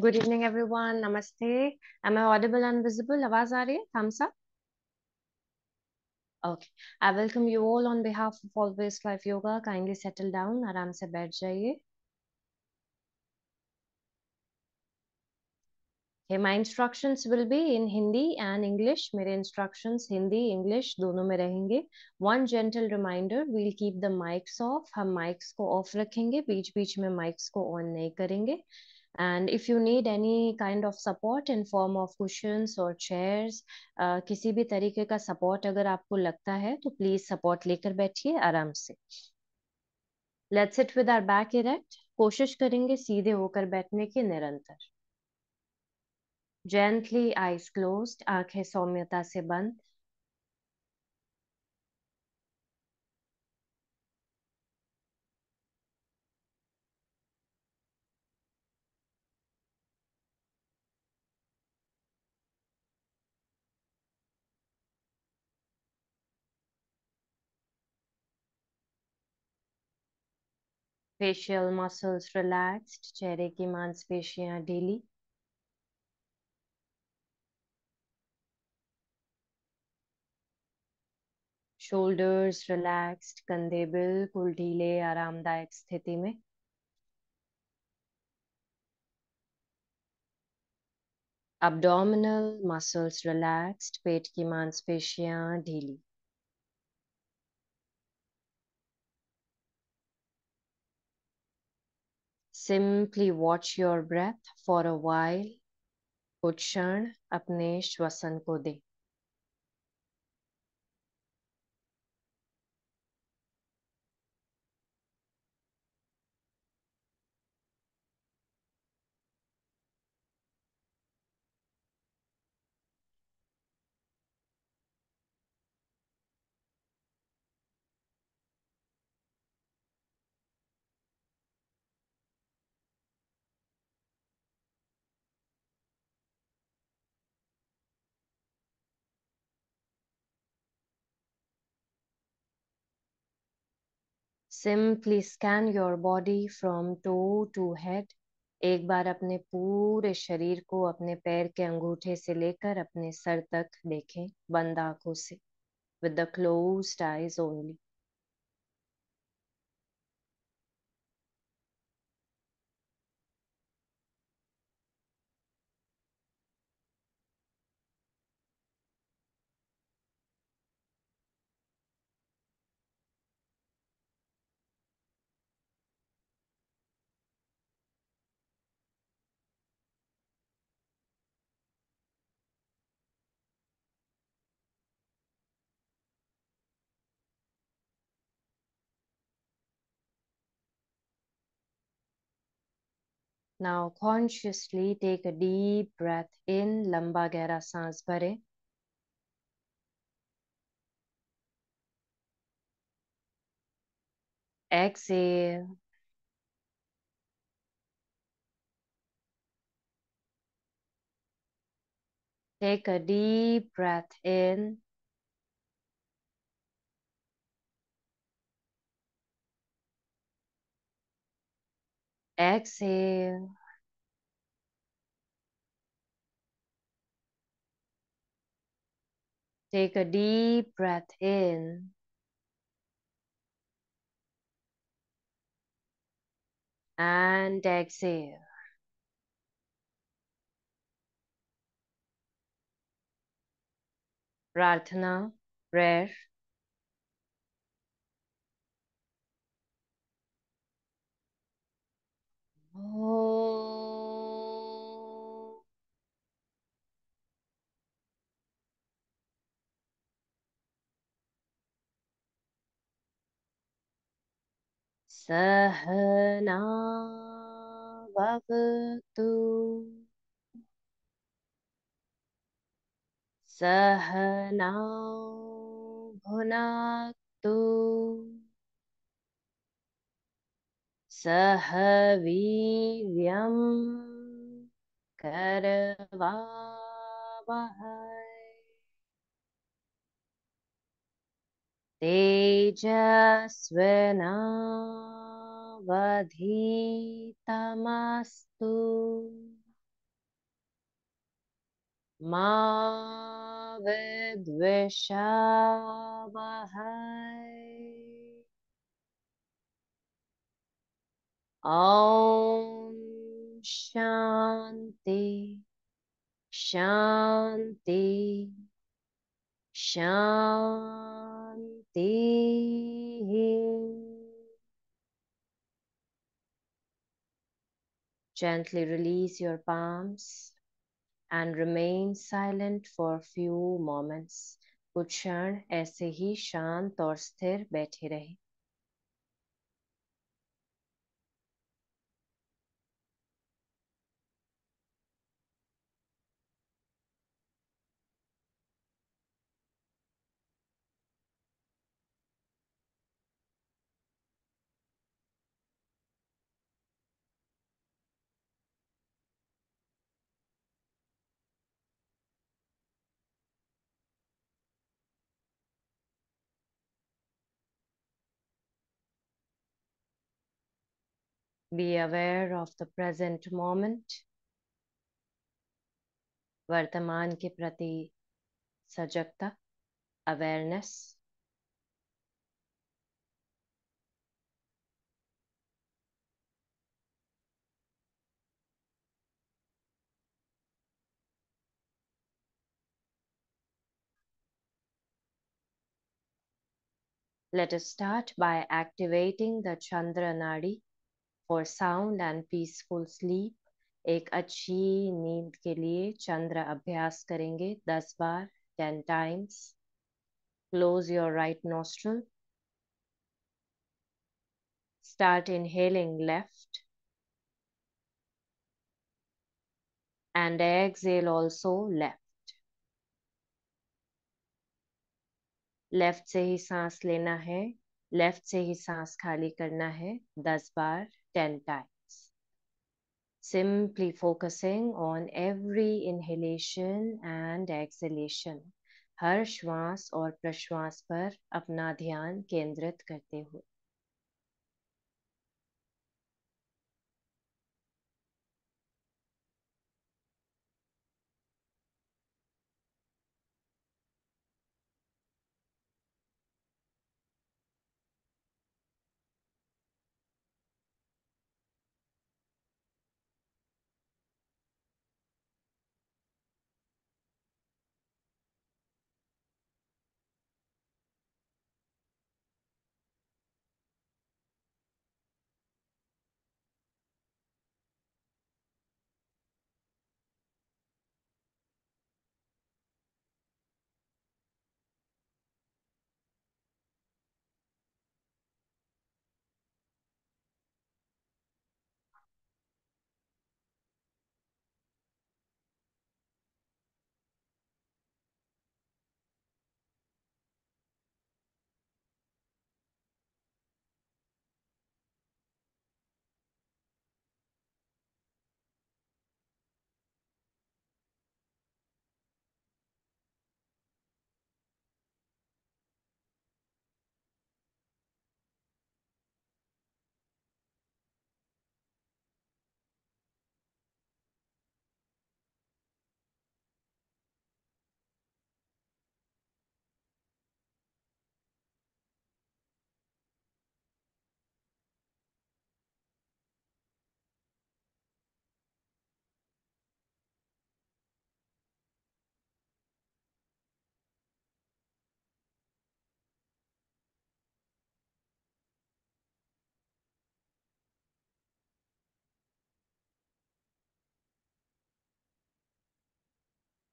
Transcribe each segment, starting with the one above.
Good evening everyone namaste am I audible and visible आवाज आ रही है thumbs up okay I welcome you all on behalf of always life yoga kindly settle down आराम से बैठ जाइए my instructions will be in Hindi and English मेरे instructions Hindi English दोनों में रहेंगे. One gentle reminder, we'll keep the mics off हम mics को ऑफ रखेंगे, बीच बीच में माइक्स को ऑन नहीं करेंगे. And if you need any kind of support in form of cushions और चेयर्स किसी भी तरीके का सपोर्ट अगर आपको लगता है तो प्लीज़ सपोर्ट लेकर बैठिए आराम से let's sit with our back erect कोशिश करेंगे सीधे होकर बैठने के निरंतर जेंटली आईज क्लोज आंखें सौम्यता से बंद फेशियल मसल्स रिलैक्स्ड चेहरे की मांसपेशियां ढीली शोल्डर्स रिलैक्स्ड कंधे बिल्कुल ढीले आरामदायक स्थिति में अब्डोमिनल मसल्स रिलैक्स्ड पेट की मांसपेशियां ढीली Simply watch your breath for a while. कुछ क्षण अपने श्वसन को दे simply scan your body from toe to head एक बार अपने पूरे शरीर को अपने पैर के अंगूठे से लेकर अपने सर तक देखें बंद आंखों से with the close eyes only Now consciously take a deep breath in, lamba gehra saans bhare. Exhale. Take a deep breath in. Exhale. Take a deep breath in. And exhale. Prarthana, prayer. ओ सहना ववतु सहना भुनाक्तु सह वीर्यम् करवावहै तेजस्विनावधीतमस्तु मा विद्विषावहै ओम शांति शांति शांति Gently release your palms and remain silent for a few moments. कुछ क्षण ऐसे ही शांत और स्थिर बैठे रहे Be aware of the present moment, वर्तमान के प्रति सजगता awareness. Let us start by activating the Chandra Nadi for sound and peaceful sleep एक अच्छी नींद के लिए चंद्र अभ्यास करेंगे दस बार ten times close your right nostril start inhaling left and exhale also left left से ही सांस लेना है लेफ्ट से ही सांस खाली करना है दस बार 10 times. Simply focusing on every inhalation and exhalation, हर श्वास और प्रश्वास पर अपना ध्यान केंद्रित करते हुए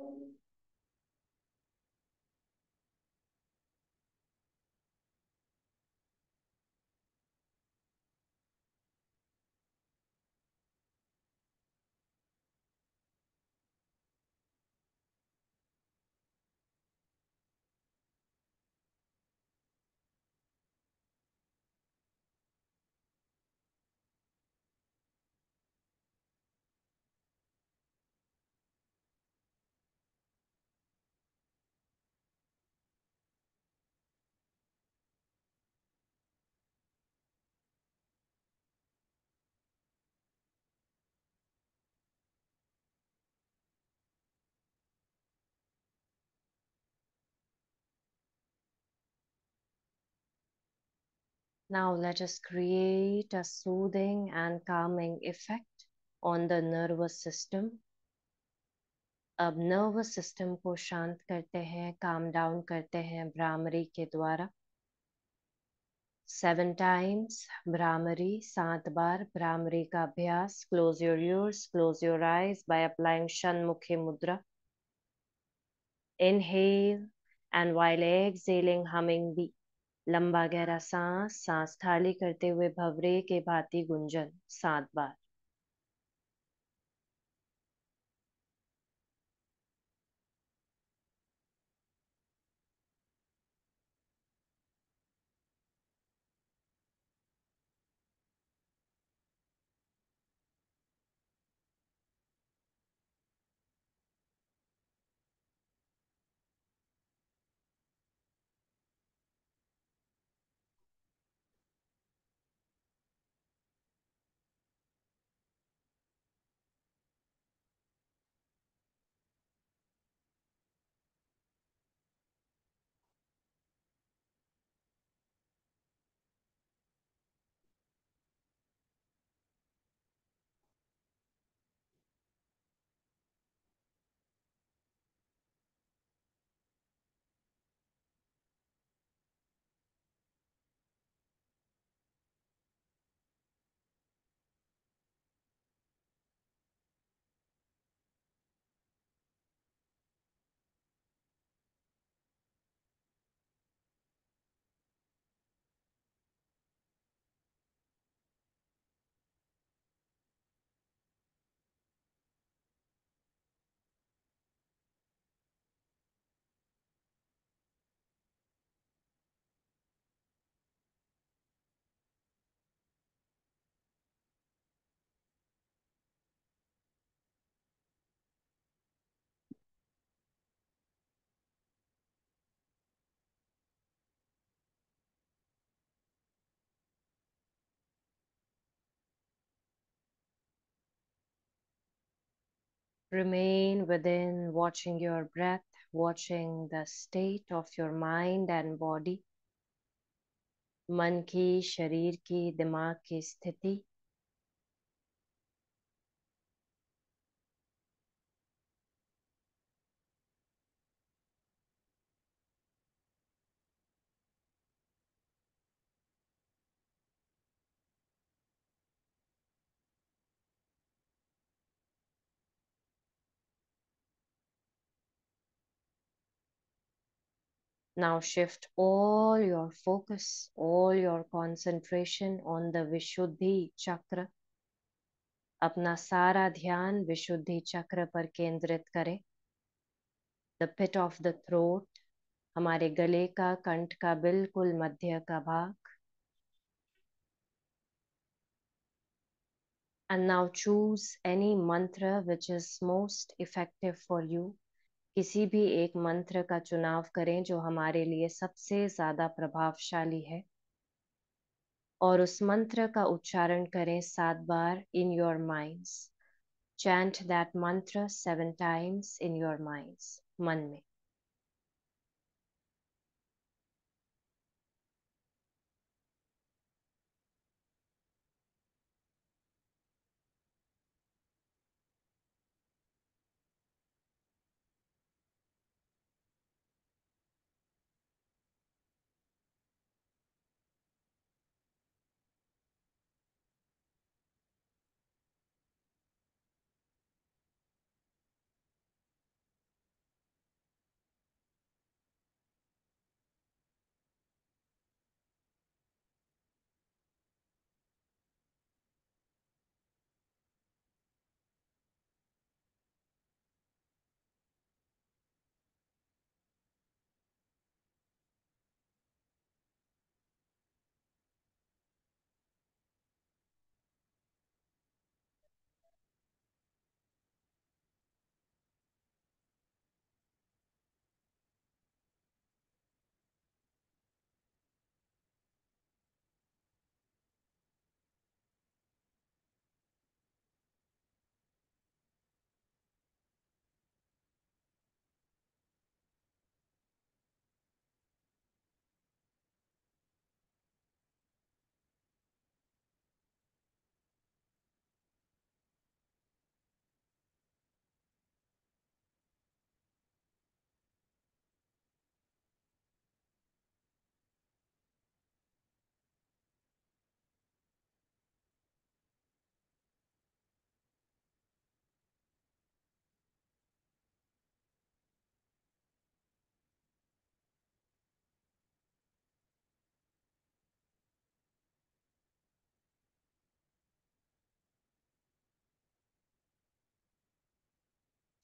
Thank you. Now let us create a soothing and calming effect on the nervous system. अब नर्वस सिस्टम को शांत करते हैं काम डाउन करते हैं भ्रामरी के द्वारा सेवन टाइम्स भ्रामरी सात बार भ्रामरी का अभ्यास close your ears close your eyes by applying षणमुखी मुद्रा inhale and while exhaling humming bee लंबा गहरा सांस सांस खाली करते हुए भवरे के भांति गुंजन सात बार Remain within, watching your breath, watching the state of your mind and body. मन की शरीर की दिमाग की स्थिति Now shift all your focus, all your concentration on the Vishuddhi chakra. अपना सारा ध्यान विशुद्धि चक्र पर केंद्रित करें the pit of the throat हमारे गले का कंठ का बिल्कुल मध्य का भाग And now choose any mantra which is most effective for you. किसी भी एक मंत्र का चुनाव करें जो हमारे लिए सबसे ज्यादा प्रभावशाली है और उस मंत्र का उच्चारण करें सात बार in your minds chant that mantra seven times in your minds मन में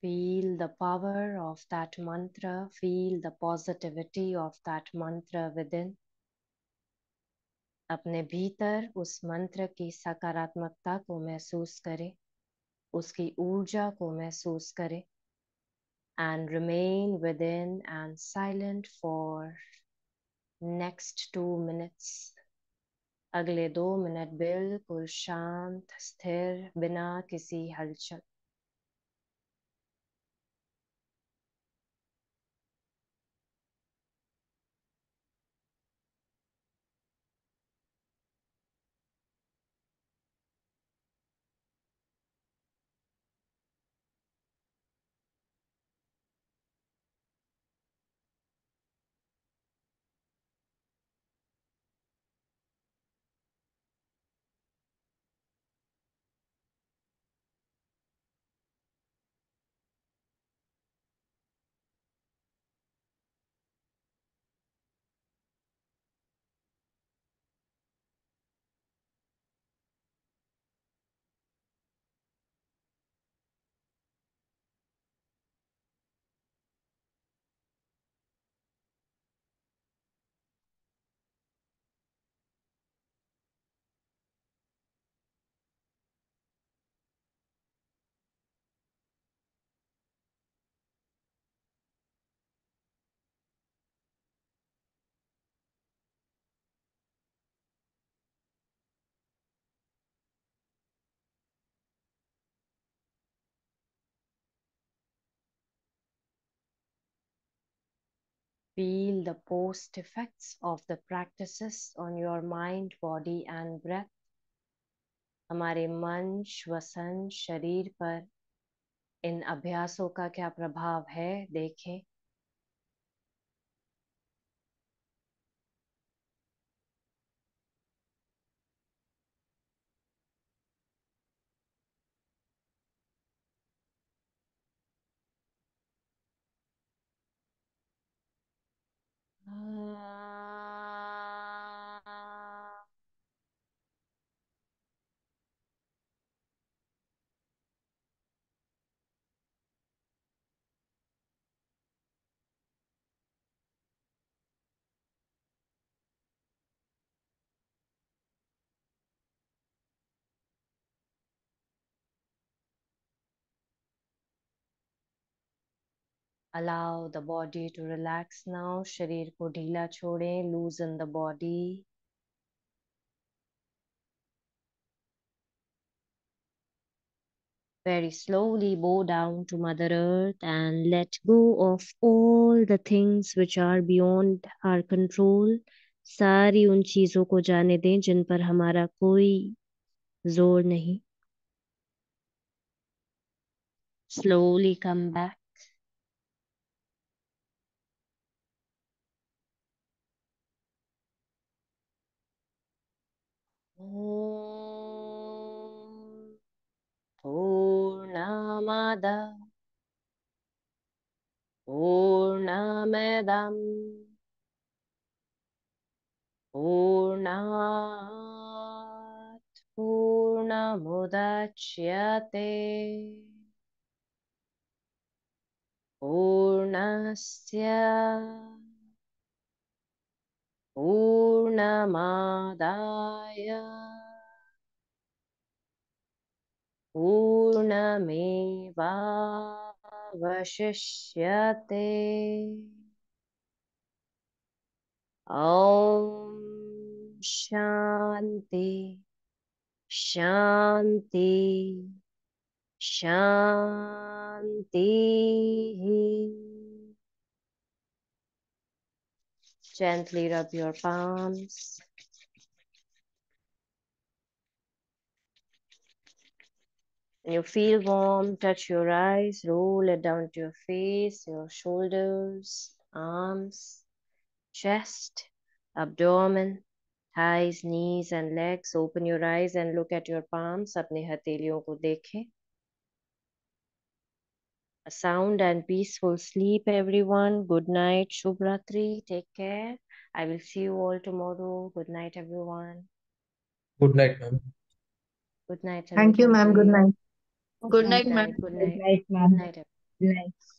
Feel the power of that mantra, feel the positivity of that mantra within. अपने भीतर उस मंत्र की सकारात्मकता को महसूस करें उसकी ऊर्जा को महसूस करें and remain within and silent for next two minutes. अगले दो मिनट बिल्कुल शांत स्थिर बिना किसी हलचल Feel the post effects of the practices on your mind, body and breath. हमारे मन श्वसन शरीर पर इन अभ्यासों का क्या प्रभाव है देखें allow the body to relax now शरीर को ढीला छोड़ें. In the body Very slowly bow down to Mother Earth and let go of all the things which are beyond our control. सारी उन चीजों को जाने दें जिन पर हमारा कोई जोर नहीं. Slowly come back. ॐ पूर्णामद पूर्णमिदम् पूर्णात् पूर्णमुदच्यते पूर्णस्य पूर्णमादाय पूर्णमेवावशिष्यते ॐ शान्ति शान्ति शान्तिः Gently rub your palms. You feel warm, touch your eyes, roll it down to your face, your shoulders, arms, chest, abdomen, thighs, knees and legs. Open your eyes and look at your palms. अपने हथेलियों को A sound and peaceful sleep, everyone. Good night. Shubhratri. Take care. I will see you all tomorrow. Good night, everyone. Good night, ma'am. Good night. Everybody. Thank you, ma'am. Good night. Good night, ma'am. Good night, ma'am. Good night. night.